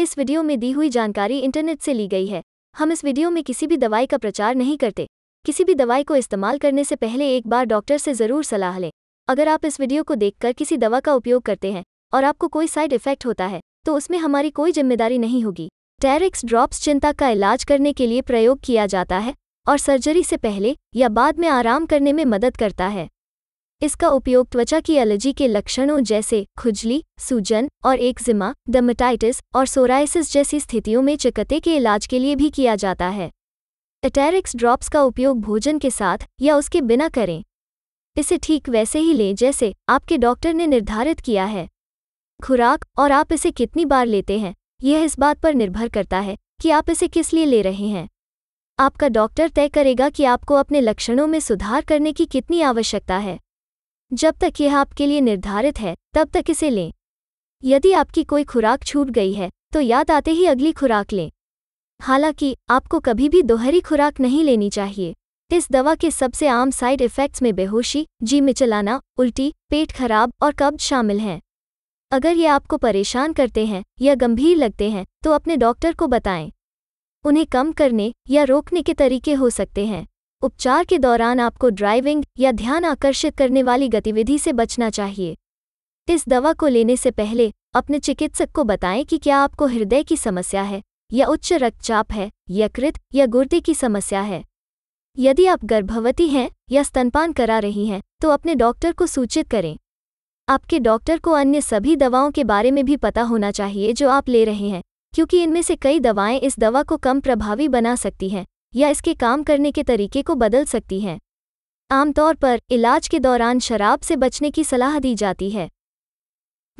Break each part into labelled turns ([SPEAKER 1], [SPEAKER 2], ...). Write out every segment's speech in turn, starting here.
[SPEAKER 1] इस वीडियो में दी हुई जानकारी इंटरनेट से ली गई है हम इस वीडियो में किसी भी दवाई का प्रचार नहीं करते किसी भी दवाई को इस्तेमाल करने से पहले एक बार डॉक्टर से ज़रूर सलाह लें अगर आप इस वीडियो को देखकर किसी दवा का उपयोग करते हैं और आपको कोई साइड इफेक्ट होता है तो उसमें हमारी कोई जिम्मेदारी नहीं होगी टेरिक्स ड्रॉप्स चिंता का इलाज करने के लिए प्रयोग किया जाता है और सर्जरी से पहले या बाद में आराम करने में मदद करता है इसका उपयोग त्वचा की एलर्जी के लक्षणों जैसे खुजली सूजन और एक्जिमा दमटाइटिस और सोराइसिस जैसी स्थितियों में चकते के इलाज के लिए भी किया जाता है एटेरिक्स ड्रॉप्स का उपयोग भोजन के साथ या उसके बिना करें इसे ठीक वैसे ही लें जैसे आपके डॉक्टर ने निर्धारित किया है खुराक और आप इसे कितनी बार लेते हैं यह इस बात पर निर्भर करता है कि आप इसे किस लिए ले रहे हैं आपका डॉक्टर तय करेगा कि आपको अपने लक्षणों में सुधार करने की कितनी आवश्यकता है जब तक यह आपके लिए निर्धारित है तब तक इसे लें यदि आपकी कोई खुराक छूट गई है तो याद आते ही अगली खुराक लें हालांकि आपको कभी भी दोहरी खुराक नहीं लेनी चाहिए इस दवा के सबसे आम साइड इफ़ेक्ट्स में बेहोशी जी मिचलाना उल्टी पेट खराब और कब्ज शामिल हैं अगर ये आपको परेशान करते हैं या गंभीर लगते हैं तो अपने डॉक्टर को बताएं उन्हें कम करने या रोकने के तरीके हो सकते हैं उपचार के दौरान आपको ड्राइविंग या ध्यान आकर्षित करने वाली गतिविधि से बचना चाहिए इस दवा को लेने से पहले अपने चिकित्सक को बताएं कि क्या आपको हृदय की समस्या है या उच्च रक्तचाप है यकृत या गुर्दे की समस्या है यदि आप गर्भवती हैं या स्तनपान करा रही हैं तो अपने डॉक्टर को सूचित करें आपके डॉक्टर को अन्य सभी दवाओं के बारे में भी पता होना चाहिए जो आप ले रहे हैं क्योंकि इनमें से कई दवाएं इस दवा को कम प्रभावी बना सकती हैं या इसके काम करने के तरीके को बदल सकती हैं आमतौर पर इलाज के दौरान शराब से बचने की सलाह दी जाती है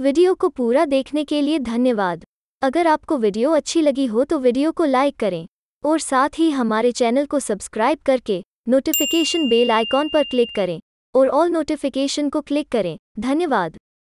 [SPEAKER 1] वीडियो को पूरा देखने के लिए धन्यवाद अगर आपको वीडियो अच्छी लगी हो तो वीडियो को लाइक करें और साथ ही हमारे चैनल को सब्सक्राइब करके नोटिफिकेशन बेल आइकॉन पर क्लिक करें और ऑल नोटिफिकेशन को क्लिक करें धन्यवाद